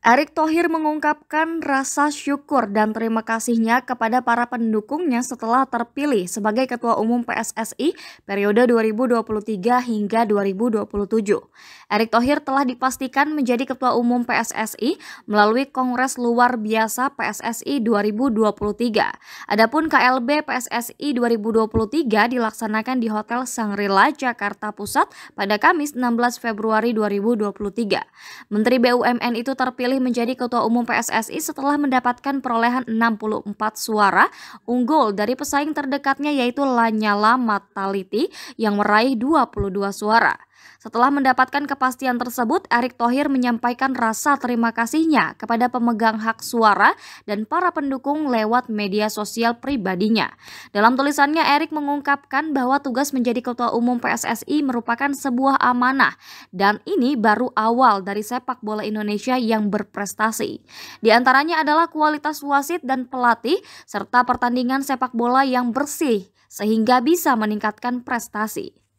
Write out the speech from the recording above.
Erick Thohir mengungkapkan rasa syukur dan terima kasihnya kepada para pendukungnya setelah terpilih sebagai Ketua Umum PSSI periode 2023 hingga 2027. Erick Thohir telah dipastikan menjadi Ketua Umum PSSI melalui Kongres Luar Biasa PSSI 2023. Adapun KLB PSSI 2023 dilaksanakan di Hotel Sangrila, Jakarta Pusat pada Kamis 16 Februari 2023. Menteri BUMN itu terpilih terpilih menjadi ketua umum PSSI setelah mendapatkan perolehan 64 suara unggul dari pesaing terdekatnya yaitu Lanyala Mataliti yang meraih 22 suara. Setelah mendapatkan kepastian tersebut, Erick Thohir menyampaikan rasa terima kasihnya kepada pemegang hak suara dan para pendukung lewat media sosial pribadinya. Dalam tulisannya, Erick mengungkapkan bahwa tugas menjadi ketua umum PSSI merupakan sebuah amanah dan ini baru awal dari sepak bola Indonesia yang berprestasi. Di antaranya adalah kualitas wasit dan pelatih serta pertandingan sepak bola yang bersih sehingga bisa meningkatkan prestasi.